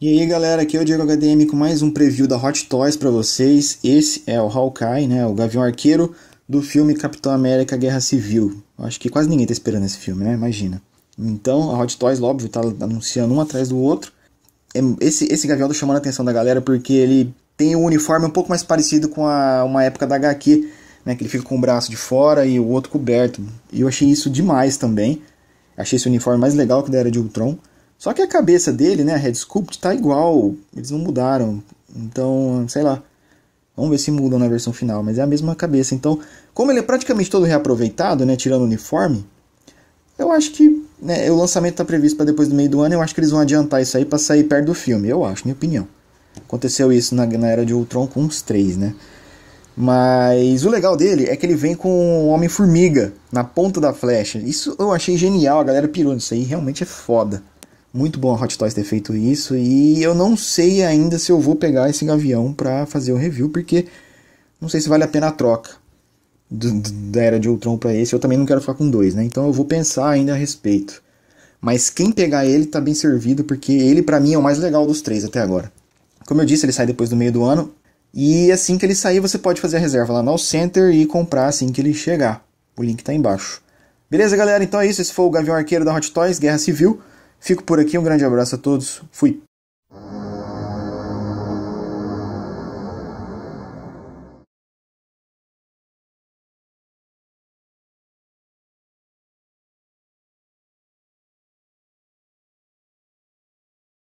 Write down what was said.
E aí galera, aqui é o Diego HDM com mais um preview da Hot Toys para vocês. Esse é o Hawkeye, né, o Gavião Arqueiro do filme Capitão América Guerra Civil. Acho que quase ninguém tá esperando esse filme, né? Imagina. Então, a Hot Toys, óbvio, tá anunciando um atrás do outro. É, esse, esse Gavião tá chamando a atenção da galera porque ele tem um uniforme um pouco mais parecido com a, uma época da HQ, né, que ele fica com o braço de fora e o outro coberto. E eu achei isso demais também. Achei esse uniforme mais legal que da Era de Ultron. Só que a cabeça dele, né, a Red sculpt, tá igual. Eles não mudaram. Então, sei lá. Vamos ver se mudam na versão final, mas é a mesma cabeça. Então, como ele é praticamente todo reaproveitado, né, tirando o uniforme, eu acho que né, o lançamento está previsto para depois do meio do ano. Eu acho que eles vão adiantar isso aí para sair perto do filme. Eu acho, minha opinião. Aconteceu isso na, na era de Ultron com os três, né? Mas o legal dele é que ele vem com o Homem-Formiga na ponta da flecha. Isso eu achei genial, a galera pirou nisso aí, realmente é foda. Muito bom a Hot Toys ter feito isso. E eu não sei ainda se eu vou pegar esse Gavião para fazer o review, porque não sei se vale a pena a troca do, do, da Era de Ultron para esse. Eu também não quero ficar com dois, né? Então eu vou pensar ainda a respeito. Mas quem pegar ele tá bem servido, porque ele para mim é o mais legal dos três até agora. Como eu disse, ele sai depois do meio do ano. E assim que ele sair, você pode fazer a reserva lá no All Center e comprar assim que ele chegar. O link tá embaixo. Beleza, galera? Então é isso. Esse foi o Gavião Arqueiro da Hot Toys, Guerra Civil. Fico por aqui, um grande abraço a todos, fui!